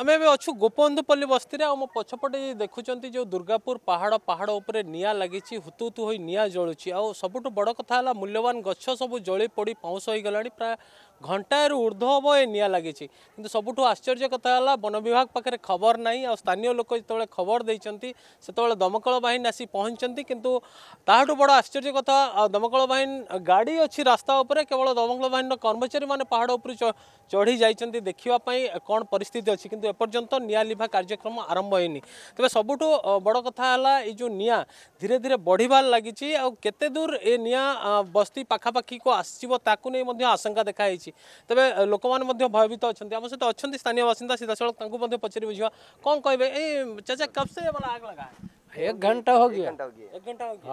ଆମେ ଏବେ ଅଛୁ ଗୋପବନ୍ଧୁପଲ୍ଲୀ ବସ୍ତିରେ ଆଉ ମୋ ପଛପଟେ ଦେଖୁଛନ୍ତି ଯେଉଁ ଦୁର୍ଗାପୁର ପାହାଡ଼ ପାହାଡ଼ ଉପରେ ନିଆଁ ଲାଗିଛି ହୁତୁହୁତୁ ହୋଇ ନିଆଁ ଜଳୁଛି ଆଉ ସବୁଠୁ ବଡ଼ କଥା ହେଲା ମୂଲ୍ୟବାନ ଗଛ ସବୁ ଜଳି ପଡ଼ି ପାଉଁଶ ହୋଇଗଲାଣି ପ୍ରାୟ ঘণ্টায়ের ঊর্ধ্ব হব এ নিয়া লাগিছে কিন্তু সবুঠু আশ্চর্য কথা হল বন বিভাগ পাখে খবর নাই স্থানীয় লোক যেতবে খবর দিয়েছেন সেতবে দমকল বাহিনী আসি পৌঁছান কিন্তু তাহু বড় আশ্চর্য কথা দমকল বাহিনী গাড়ি অছি রাস্তা উপরে কেবল দমকল বাহিনীর কর্মচারী মানে পাহাড় উপরে চড়ি যাইছেন দেখা কম পরিস্থিতি অছি কিন্তু এপর্যন্ত নিয়া লিভা কার্যক্রম আরম্ভ হয়নি তবে সবুঠু বড় কথা হল এই যে নিয়া ধীরে ধীরে বড়িবার লাগিছে আতে দূর এ নিয়া বস্তি পাখাপাখি আসব তাকে নিয়ে আশঙ্কা দেখা হয়েছে ହୋଇଛି ତେବେ ଲୋକମାନେ ମଧ୍ୟ ଭୟଭୀତ ଅଛନ୍ତି ଆମ ସହିତ ଅଛନ୍ତି ସ୍ଥାନୀୟ ବାସିନ୍ଦା ସିଧାସଳଖ ତାଙ୍କୁ ମଧ୍ୟ ପଚାରି ବୁଝିବା କ'ଣ କହିବେ ଏଇ ଚାଚା କବ ସେ ବୋଲା ଆଗ ଲଗା एक घंटा हो गया एक घंटा हो गया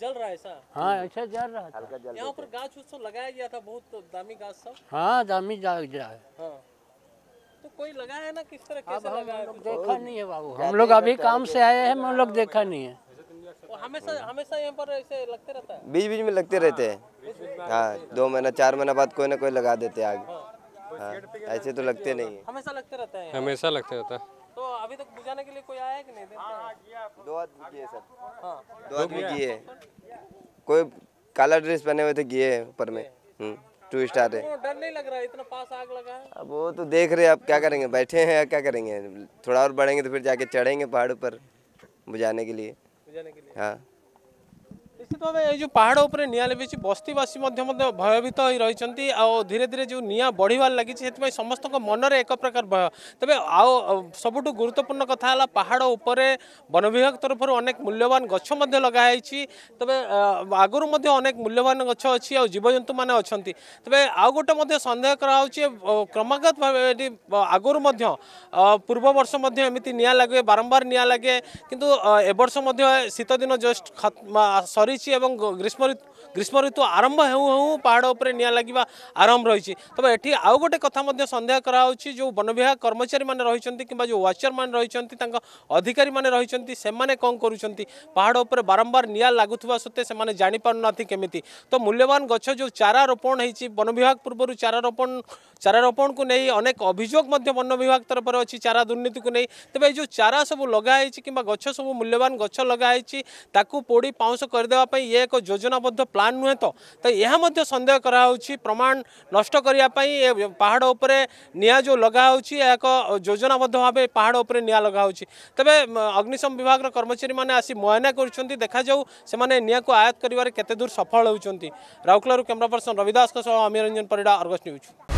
जल रहा है सर हाँ अच्छा जल रहा है यहाँ पर गाछ उत्सव लगाया गया था बहुत दामी गाछ सब हाँ दामी जा, जाग है हाँ तो कोई लगाया ना किस तरह कैसे लगाया देखा नहीं है बाबू हम लोग अभी काम से आए हैं हम लोग देखा नहीं है हमेशा हमेशा यहाँ पर ऐसे लगते रहता है बीच बीच में लगते रहते हैं हाँ दो महीना चार महीना बाद कोई ना कोई लगा देते आगे हाँ ऐसे तो लगते नहीं है हमेशा लगते रहता है हमेशा लगते रहता है तो अभी तक बुझाने के लिए कोई आया कि नहीं दो आदमी किए सर हाँ। दो आदमी किए कोई काला ड्रेस पहने हुए थे किए ऊपर में हम्म, टू स्टार है डर नहीं लग रहा इतना पास आग लगा अब वो तो देख रहे हैं अब क्या करेंगे बैठे हैं क्या करेंगे थोड़ा और बढ़ेंगे तो फिर जाके चढ़ेंगे पहाड़ पर बुझाने के लिए बुझाने के लिए हाँ ନିଶ୍ଚିତ ଭାବେ ଏଇ ଯେଉଁ ପାହାଡ଼ ଉପରେ ନିଆଁ ଲିଭିଛି ବସ୍ତିବାସୀ ମଧ୍ୟ ମଧ୍ୟ ଭୟଭୀତ ହୋଇ ରହିଛନ୍ତି ଆଉ ଧୀରେ ଧୀରେ ଯେଉଁ ନିଆଁ ବଢ଼ିବାର ଲାଗିଛି ସେଥିପାଇଁ ସମସ୍ତଙ୍କ ମନରେ ଏକ ପ୍ରକାର ଭୟ ତେବେ ଆଉ ସବୁଠୁ ଗୁରୁତ୍ୱପୂର୍ଣ୍ଣ କଥା ହେଲା ପାହାଡ଼ ଉପରେ ବନ ବିଭାଗ ତରଫରୁ ଅନେକ ମୂଲ୍ୟବାନ ଗଛ ମଧ୍ୟ ଲଗାହେଇଛି ତେବେ ଆଗରୁ ମଧ୍ୟ ଅନେକ ମୂଲ୍ୟବାନ ଗଛ ଅଛି ଆଉ ଜୀବଜନ୍ତୁମାନେ ଅଛନ୍ତି ତେବେ ଆଉ ଗୋଟେ ମଧ୍ୟ ସନ୍ଦେହ କରାହେଉଛି କ୍ରମାଗତ ଭାବେ ଏଠି ଆଗରୁ ମଧ୍ୟ ପୂର୍ବ ବର୍ଷ ମଧ୍ୟ ଏମିତି ନିଆଁ ଲାଗେ ବାରମ୍ବାର ନିଆଁ ଲାଗେ କିନ୍ତୁ ଏବର୍ଷ ମଧ୍ୟ ଶୀତଦିନ ଜଷ୍ଟ ସରି রয়েছে এবং গ্রীষ্ম ঋতু গ্রীষ্ম ঋতু আরম্ভ হেউ হেউ পাহাড় উপরে নিয়া লাগা আরম্ভ রয়েছে তবে এটি আউ গোটে কথা মধ্যে সন্দেহ করা হচ্ছে যে বন বিভাগ কর্মচারী মানে রয়েছেন কিংবা যে ওয়াচর মানে রয়েছেন তাঙ্ক অধিকারী মানে রয়েছেন সেমানে কম করছেন পাহাড় উপরে বারম্বার নিয়া লাগুথিবা সত্ত্বে সেমানে জানি পারু না কেমিতি তো মূল্যবান গছ যে চারা রোপণ হয়েছে বন বিভাগ পূর্বর চারা রোপণ চারা রোপণকু নেই অনেক অভিযোগ মধ্যে বন বিভাগ তরফরে অছি চারা দুর্নীতিকু নেই তবে এই যে চারা সব লগা হয়েছে কিংবা গছ সব মূল্যবান গছ লগা হয়েছে তাকে পোড়ি পাউঁশ করেদেওয়া ପାଇଁ ଇଏ ଏକ ଯୋଜନାବଦ୍ଧ ପ୍ଲାନ୍ ନୁହେଁ ତ ତ ଏହା ମଧ୍ୟ ସନ୍ଦେହ କରାହେଉଛି ପ୍ରମାଣ ନଷ୍ଟ କରିବା ପାଇଁ ଏ ପାହାଡ଼ ଉପରେ ନିଆଁ ଯେଉଁ ଲଗାହେଉଛି ଏହା ଏକ ଯୋଜନାବଦ୍ଧ ଭାବେ ପାହାଡ଼ ଉପରେ ନିଆଁ ଲଗାହେଉଛି ତେବେ ଅଗ୍ନିଶମ ବିଭାଗର କର୍ମଚାରୀମାନେ ଆସି ମୁଆୟନା କରୁଛନ୍ତି ଦେଖାଯାଉ ସେମାନେ ନିଆଁକୁ ଆୟତ୍ତ କରିବାରେ କେତେ ଦୂର ସଫଳ ହେଉଛନ୍ତି ରାଉରକେଲାରୁ କ୍ୟାମେରା ପର୍ସନ ରବି ଦାସଙ୍କ ସହ ଅମିରଞ୍ଜନ ପରିଡ଼ା ଅର୍ଗସ୍ ନ୍ୟୁଜ୍